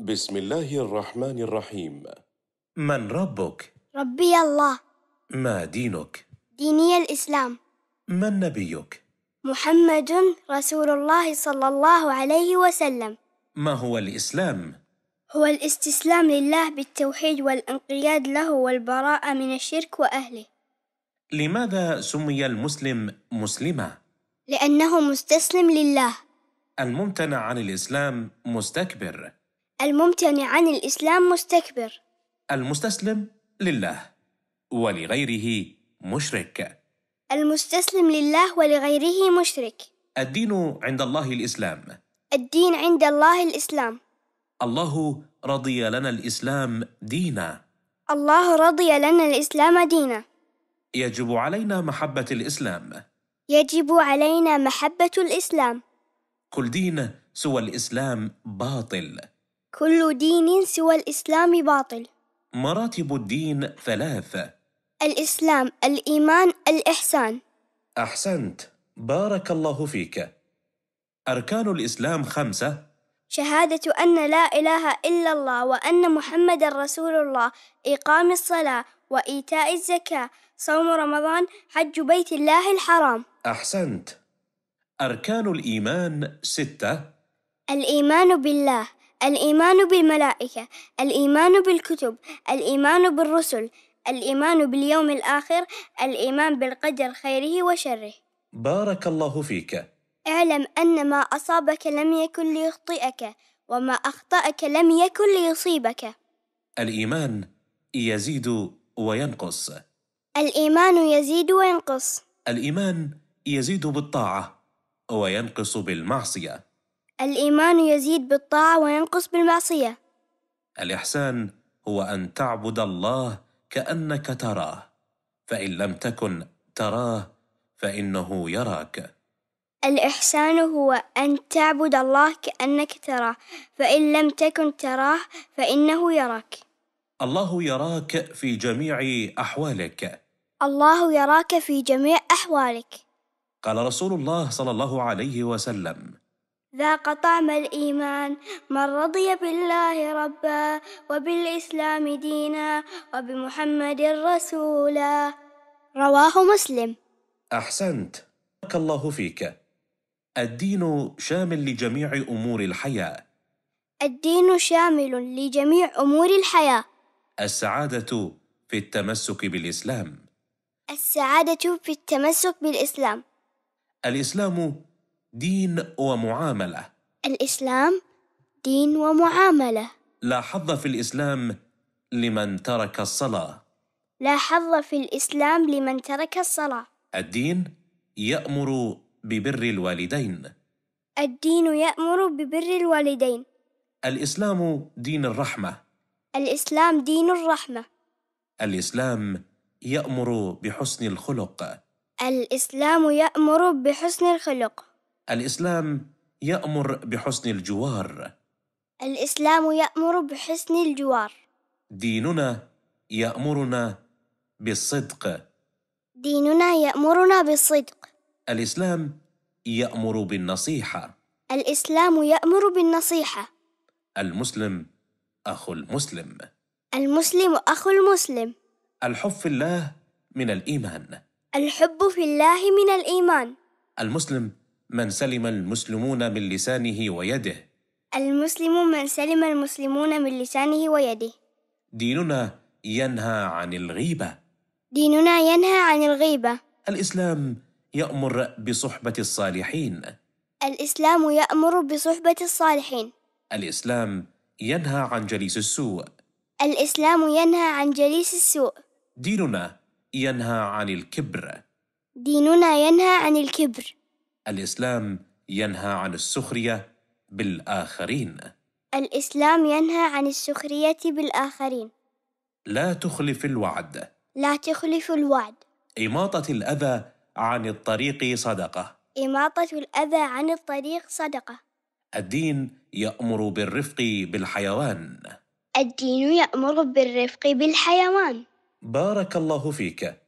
بسم الله الرحمن الرحيم من ربك؟ ربي الله ما دينك؟ ديني الإسلام من نبيك؟ محمد رسول الله صلى الله عليه وسلم ما هو الإسلام؟ هو الاستسلام لله بالتوحيد والانقياد له والبراءة من الشرك وأهله لماذا سمي المسلم مسلمة؟ لأنه مستسلم لله الممتنع عن الإسلام مستكبر الممتنع عن الإسلام مستكبر المستسلم لله ولغيره مشرك المستسلم لله ولغيره مشرك الدين عند الله الإسلام الدين عند الله الإسلام الله رضي لنا الإسلام دينا الله رضي لنا الإسلام دينا يجب علينا محبة الإسلام يجب علينا محبة الإسلام كل دين سوى الإسلام باطل كل دين سوى الإسلام باطل مراتب الدين ثلاثة الإسلام الإيمان الإحسان أحسنت بارك الله فيك أركان الإسلام خمسة شهادة أن لا إله إلا الله وأن محمد رسول الله إقام الصلاة وإيتاء الزكاة صوم رمضان حج بيت الله الحرام أحسنت أركان الإيمان ستة الإيمان بالله الإيمان بالملائكة الإيمان بالكتب الإيمان بالرسل الإيمان باليوم الآخر الإيمان بالقدر خيره وشره بارك الله فيك اعلم أن ما أصابك لم يكن ليخطئك وما أخطأك لم يكن ليصيبك الإيمان يزيد وينقص الإيمان يزيد وينقص الإيمان يزيد بالطاعة وينقص بالمعصية الإيمان يزيد بالطاعة وينقص بالمعصية الإحسان هو أن تعبد الله كأنك تراه فإن لم تكن تراه فإنه يراك الإحسان هو أن تعبد الله كأنك تراه فإن لم تكن تراه فإنه يراك الله يراك في جميع أحوالك الله يراك في جميع أحوالك قال رسول الله صلى الله عليه وسلم ذاق طعم الإيمان من رضي بالله ربا وبالإسلام دينا وبمحمد رسولا رواه مسلم أحسنت بارك الله فيك الدين شامل لجميع أمور الحياة الدين شامل لجميع أمور الحياة السعادة في التمسك بالإسلام السعادة في التمسك بالإسلام الإسلام دين ومعاملة الإسلام دين ومعاملة لا حظ في الإسلام لمن ترك الصلاة لا حظ في الإسلام لمن ترك الصلاة الدين يأمر ببر الوالدين الدين يأمر ببر الوالدين الإسلام دين الرحمة الإسلام دين الرحمة الإسلام يأمر بحسن الخلق الإسلام يأمر بحسن الخلق الإسلام يأمر بحسن الجوار الإسلام يأمر بحسن الجوار ديننا يأمرنا بالصدق ديننا يأمرنا بالصدق الإسلام يأمر بالنصيحة الإسلام يأمر بالنصيحة المسلم أخو المسلم المسلم أخو المسلم الحب في الله من الإيمان الحب في الله من الإيمان المسلم من سلم المسلمون من لسانه ويده المسلم من سلم المسلمون من لسانه ويده ديننا ينهى عن الغيبة ديننا ينهى عن الغيبة الإسلام يأمر بصحبة الصالحين الإسلام يأمر بصحبة الصالحين الإسلام ينهى عن جليس السوء الإسلام ينهى عن جليس السوء ديننا ينهى عن الكبر ديننا ينهى عن الكبر الإسلام ينهى عن السخرية بالآخرين الإسلام ينهى عن السخرية بالآخرين لا تخلف الوعد لا تخلف الوعد إماطة الأذى عن الطريق صدقة إماطة الأذى عن الطريق صدقة الدين يأمر بالرفق بالحيوان الدين يأمر بالرفق بالحيوان بارك الله فيك